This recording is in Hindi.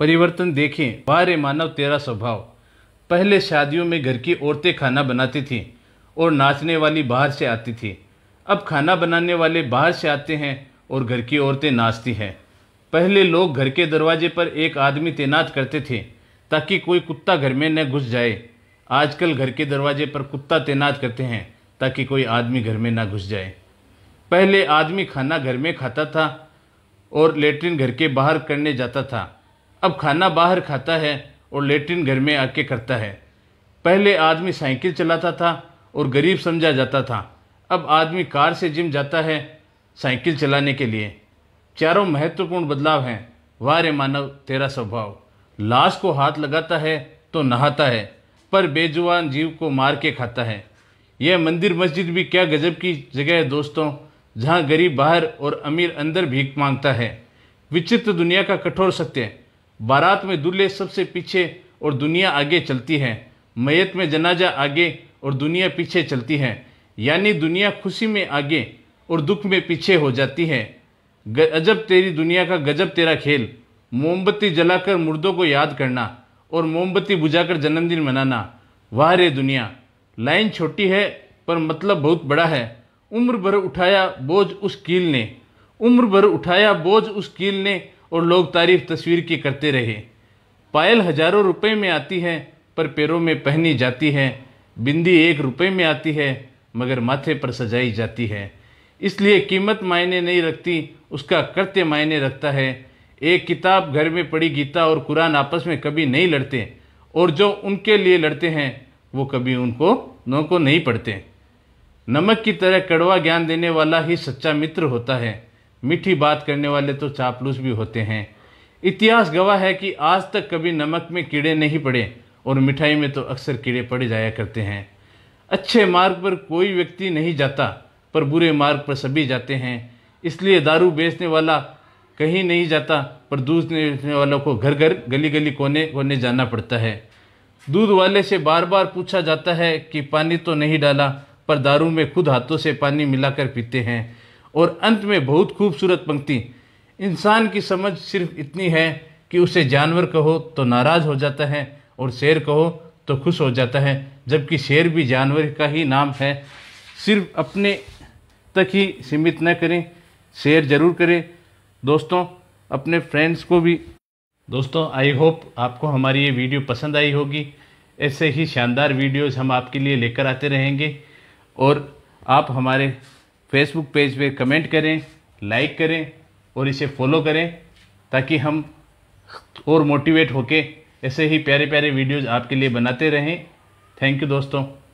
परिवर्तन देखें वाह मानव तेरा स्वभाव पहले शादियों में घर की औरतें खाना बनाती थीं और नाचने वाली बाहर से आती थी अब खाना बनाने वाले बाहर से आते हैं और घर की औरतें नाचती हैं पहले लोग घर के दरवाजे पर एक आदमी तैनात करते थे ताकि कोई कुत्ता घर में न घुस जाए आजकल घर के दरवाजे पर कुत्ता तैनात करते हैं ताकि कोई आदमी घर में ना घुस जाए पहले आदमी खाना घर में खाता था और लेटरिन घर के बाहर करने जाता था अब खाना बाहर खाता है और लेटरिन घर में आके करता है पहले आदमी साइकिल चलाता था और गरीब समझा जाता था अब आदमी कार से जिम जाता है साइकिल चलाने के लिए चारों महत्वपूर्ण बदलाव हैं वाह रे मानव तेरा स्वभाव लाश को हाथ लगाता है तो नहाता है पर बेजुबान जीव को मार के खाता है यह मंदिर मस्जिद भी क्या गजब की जगह है दोस्तों जहाँ गरीब बाहर और अमीर अंदर भीख मांगता है विचित्र दुनिया का कठोर सत्य बारात में दूल्हे सबसे पीछे और दुनिया आगे चलती है मैत में जनाजा आगे और दुनिया पीछे चलती है यानी दुनिया खुशी में आगे और दुख में पीछे हो जाती है अजब तेरी दुनिया का गजब तेरा खेल मोमबत्ती जलाकर मुर्दों को याद करना और मोमबत्ती बुझाकर जन्मदिन मनाना वाह रे दुनिया लाइन छोटी है पर मतलब बहुत बड़ा है उम्र भर उठाया बोझ उस कील ने उम्र भर उठाया बोझ उस कील ने और लोग तारीफ तस्वीर की करते रहे पायल हजारों रुपए में आती है पर पैरों में पहनी जाती है बिंदी एक रुपए में आती है मगर माथे पर सजाई जाती है इसलिए कीमत मायने नहीं रखती उसका कर्त्य मायने रखता है एक किताब घर में पड़ी गीता और कुरान आपस में कभी नहीं लड़ते और जो उनके लिए लड़ते हैं वो कभी उनको नौ को नहीं पढ़ते नमक की तरह कड़वा ज्ञान देने वाला ही सच्चा मित्र होता है मीठी बात करने वाले तो चापलूस भी होते हैं इतिहास गवाह है कि आज तक कभी नमक में कीड़े नहीं पड़े और मिठाई में तो अक्सर कीड़े पड़े जाया करते हैं अच्छे मार्ग पर कोई व्यक्ति नहीं जाता पर बुरे मार्ग पर सभी जाते हैं इसलिए दारू बेचने वाला कहीं नहीं जाता पर दूध बेचने वालों को घर घर गली गली कोने कोने जाना पड़ता है दूध वाले से बार बार पूछा जाता है कि पानी तो नहीं डाला पर दारू में खुद हाथों से पानी मिलाकर पीते हैं और अंत में बहुत खूबसूरत पंक्ति इंसान की समझ सिर्फ इतनी है कि उसे जानवर कहो तो नाराज़ हो जाता है और शेर कहो तो खुश हो जाता है जबकि शेर भी जानवर का ही नाम है सिर्फ अपने तक ही सीमित न करें शेयर ज़रूर करें दोस्तों अपने फ्रेंड्स को भी दोस्तों आई होप आपको हमारी ये वीडियो पसंद आई होगी ऐसे ही शानदार वीडियोस हम आपके लिए लेकर आते रहेंगे और आप हमारे फेसबुक पेज पे कमेंट करें लाइक करें और इसे फॉलो करें ताकि हम और मोटिवेट होके ऐसे ही प्यारे प्यारे वीडियोज़ आपके लिए बनाते रहें थैंक यू दोस्तों